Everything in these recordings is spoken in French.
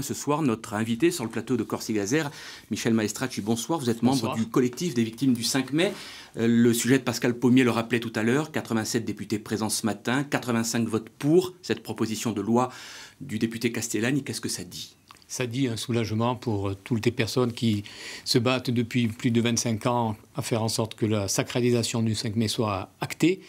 Ce soir, notre invité sur le plateau de Corsi-Gazère, Michel Maestracci, bonsoir. Vous êtes membre du collectif des victimes du 5 mai. Euh, le sujet de Pascal Pommier le rappelait tout à l'heure, 87 députés présents ce matin, 85 votes pour cette proposition de loi du député Castellani. Qu'est-ce que ça dit ça dit un soulagement pour euh, toutes les personnes qui se battent depuis plus de 25 ans à faire en sorte que la sacralisation du 5 mai soit actée.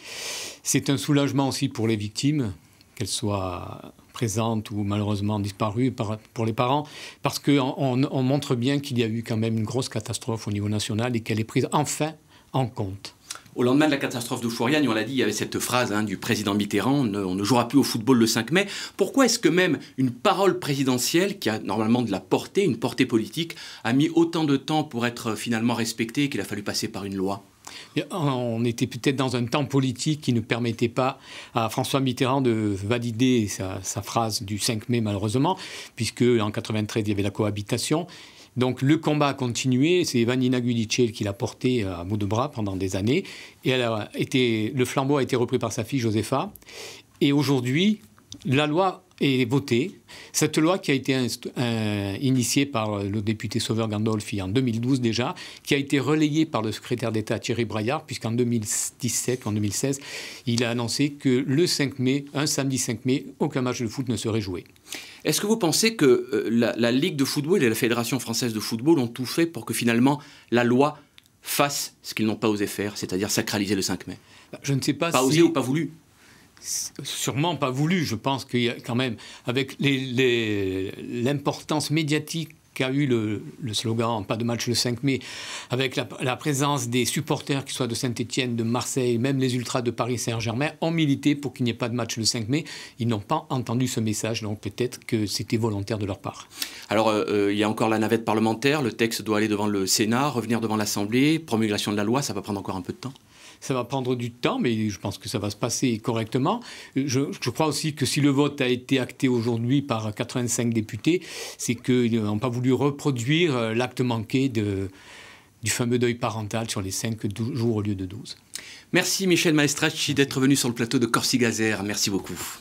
C'est un soulagement aussi pour les victimes, qu'elles soient présente ou malheureusement disparue pour les parents, parce qu'on montre bien qu'il y a eu quand même une grosse catastrophe au niveau national et qu'elle est prise enfin en compte. Au lendemain de la catastrophe de on l'a dit, il y avait cette phrase hein, du président Mitterrand, on ne, jouera plus au football le 5 mai. Pourquoi est-ce que même une parole présidentielle, qui a normalement de la portée, une portée politique, a mis autant de temps pour être finalement respectée qu'il a fallu passer par une loi eh, on était peut-être dans un temps politique qui ne permettait pas à François Mitterrand de valider sa, phrase du 5 mai, malheureusement, puisque en 93 il y avait la cohabitation. Donc le combat a continué, c'est Vanina Gudicel qui l'a porté euh, à bout de bras pendant des années, et elle a été, le flambeau a été repris par sa fille Josefa. et aujourd'hui, la loi et votée cette loi qui a été euh, initiée par le député Sauveur Gandolfi en 2012 déjà, qui a été relayée par le secrétaire d'État Thierry Braillard, puisqu'en 2017 en 2016, il a annoncé que le 5 mai, un samedi 5 mai, aucun match de foot ne serait joué. Est-ce que vous pensez que euh, la, Ligue de football et la Fédération française de football ont tout fait pour que finalement la loi fasse ce qu'ils n'ont pas osé faire, c'est-à-dire sacraliser le 5 mai bah, Je ne sais pas, pas osé ou pas voulu sûrement pas voulu. Je pense qu'il y a quand même, avec l'importance les, médiatique qu'a eu le, slogan Pas de match le 5 mai, avec la, présence des supporters, qu'ils soient de Saint-Etienne, de Marseille, même les ultras de Paris Saint-Germain, ont milité pour qu'il n'y ait pas de match le 5 mai. Ils n'ont pas entendu ce message, donc peut-être que c'était volontaire de leur part. Alors, euh, euh, il y a encore la navette parlementaire, le texte doit aller devant le Sénat, revenir devant l'Assemblée, promulgation de la loi, ça va prendre encore un peu de temps ça va prendre du temps, mais je pense que ça va se passer correctement. Je, crois aussi que si le vote a été acté aujourd'hui par 85 députés, c'est qu'ils n'ont pas voulu reproduire euh, l'acte manqué du fameux deuil parental sur les 5 jours au lieu de 12. Merci Michel Maestracci d'être venu sur le plateau de Corsi-Gazère. Merci beaucoup.